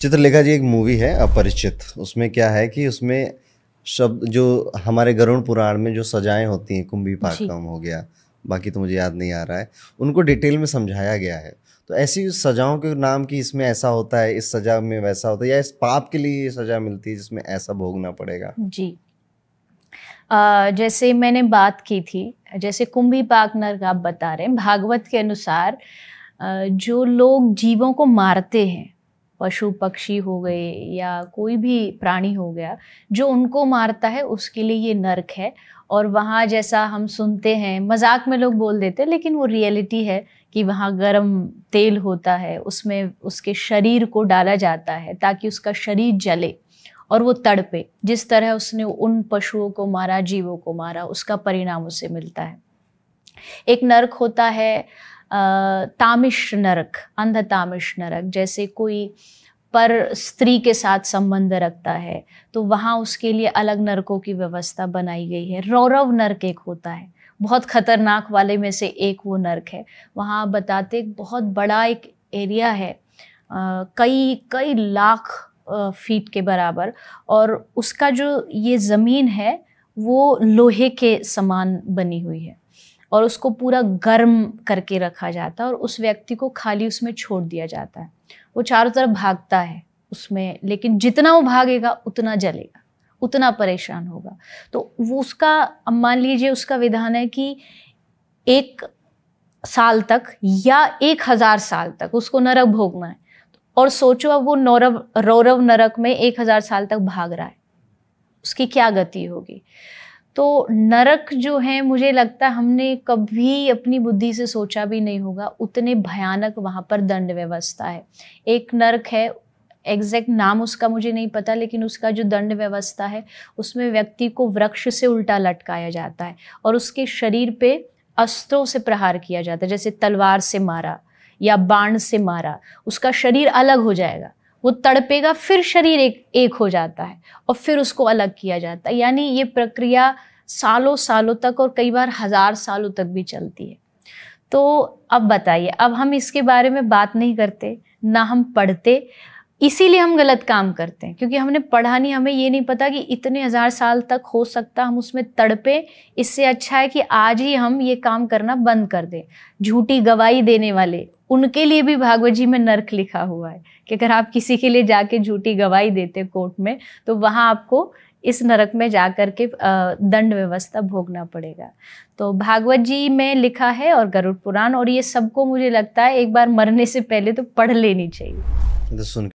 चित्रलेखा जी एक मूवी है अपरिचित उसमें क्या है कि उसमें शब्द जो हमारे गरुण पुराण में जो सजाएं होती हैं कुंभी पाकम हो गया बाकी तो मुझे याद नहीं आ रहा है उनको डिटेल में समझाया गया है तो ऐसी सजाओं के नाम की इसमें ऐसा होता है इस सजा में वैसा होता है या इस पाप के लिए ये सजा मिलती है जिसमें ऐसा भोगना पड़ेगा जी आ, जैसे मैंने बात की थी जैसे कुंभी पाक नर्क आप बता रहे हैं भागवत के अनुसार जो लोग जीवों को मारते हैं पशु पक्षी हो गए या कोई भी प्राणी हो गया जो उनको मारता है उसके लिए ये नर्क है और वहाँ जैसा हम सुनते हैं मजाक में लोग बोल देते हैं लेकिन वो रियलिटी है कि वहाँ गर्म तेल होता है उसमें उसके शरीर को डाला जाता है ताकि उसका शरीर जले और वो तड़पे जिस तरह उसने उन पशुओं को मारा जीवों को मारा उसका परिणाम उसे मिलता है एक नर्क होता है तामिश नरक अंध तामिश नरक जैसे कोई पर स्त्री के साथ संबंध रखता है तो वहाँ उसके लिए अलग नरकों की व्यवस्था बनाई गई है रौरव नरक एक होता है बहुत खतरनाक वाले में से एक वो नरक है वहाँ बताते बहुत बड़ा एक एरिया है आ, कई कई लाख फीट के बराबर और उसका जो ये ज़मीन है वो लोहे के समान बनी हुई है और उसको पूरा गर्म करके रखा जाता है और उस व्यक्ति को खाली उसमें छोड़ दिया जाता है वो चारों तरफ भागता है उसमें लेकिन जितना वो भागेगा उतना जलेगा उतना परेशान होगा तो वो उसका मान लीजिए उसका विधान है कि एक साल तक या एक हजार साल तक उसको नरक भोगना है और सोचो अब वो नौरव रौरव नरक में एक हजार साल तक भाग रहा है उसकी क्या गति होगी तो नरक जो है मुझे लगता है हमने कभी अपनी बुद्धि से सोचा भी नहीं होगा उतने भयानक वहाँ पर दंड व्यवस्था है एक नरक है एग्जैक्ट नाम उसका मुझे नहीं पता लेकिन उसका जो दंड व्यवस्था है उसमें व्यक्ति को वृक्ष से उल्टा लटकाया जाता है और उसके शरीर पे अस्त्रों से प्रहार किया जाता है जैसे तलवार से मारा या बाण से मारा उसका शरीर अलग हो जाएगा वो तड़पेगा फिर शरीर एक एक हो जाता है और फिर उसको अलग किया जाता है यानी ये प्रक्रिया सालों सालों तक और कई बार हज़ार सालों तक भी चलती है तो अब बताइए अब हम इसके बारे में बात नहीं करते ना हम पढ़ते इसीलिए हम गलत काम करते हैं क्योंकि हमने पढ़ा नहीं हमें ये नहीं पता कि इतने हज़ार साल तक हो सकता हम उसमें तड़पे इससे अच्छा है कि आज ही हम ये काम करना बंद कर दें झूठी गवाही देने वाले उनके लिए भी भागवत जी में नरक लिखा हुआ है कि अगर आप किसी के लिए जाके झूठी गवाही देते कोर्ट में तो वहाँ आपको इस नरक में जा कर के दंड व्यवस्था भोगना पड़ेगा तो भागवत जी में लिखा है और गरुड़ पुराण और ये सबको मुझे लगता है एक बार मरने से पहले तो पढ़ लेनी चाहिए तो सुन